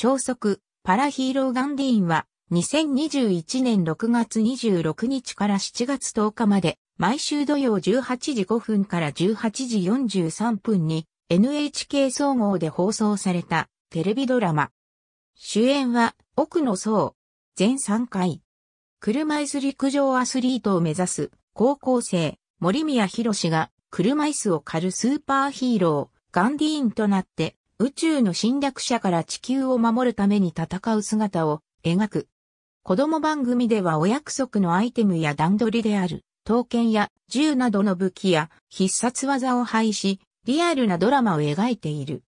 超速、パラヒーローガンディーンは、2021年6月26日から7月10日まで、毎週土曜18時5分から18時43分に、NHK 総合で放送された、テレビドラマ。主演は、奥野総。全3回。車椅子陸上アスリートを目指す、高校生、森宮博が、車椅子を狩るスーパーヒーロー、ガンディーンとなって、宇宙の侵略者から地球を守るために戦う姿を描く。子供番組ではお約束のアイテムや段取りである、刀剣や銃などの武器や必殺技を配し、リアルなドラマを描いている。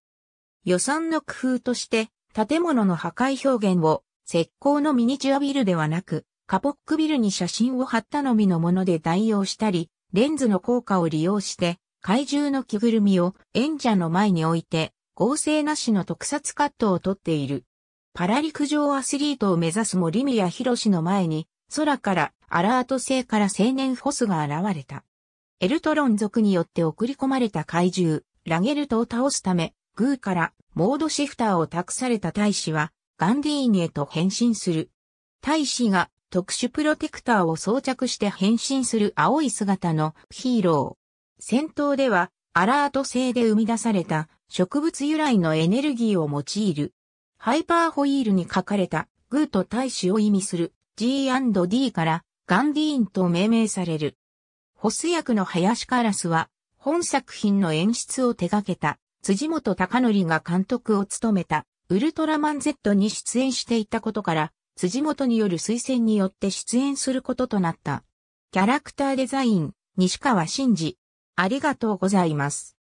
予算の工夫として、建物の破壊表現を、石膏のミニチュアビルではなく、カポックビルに写真を貼ったのみのもので代用したり、レンズの効果を利用して、怪獣の着ぐるみを演者の前に置いて、合成なしの特撮カットを撮っている。パラ陸上アスリートを目指す森宮博士の前に、空からアラート星から青年フォスが現れた。エルトロン族によって送り込まれた怪獣、ラゲルトを倒すため、グーからモードシフターを託された大使は、ガンディーニへと変身する。大使が特殊プロテクターを装着して変身する青い姿のヒーロー。戦闘では、アラート星で生み出された植物由来のエネルギーを用いる。ハイパーホイールに書かれたグーと大使を意味する G&D からガンディーンと命名される。ホス役の林カラスは本作品の演出を手掛けた辻元隆則が監督を務めたウルトラマン Z に出演していたことから辻元による推薦によって出演することとなった。キャラクターデザイン、西川真二。ありがとうございます。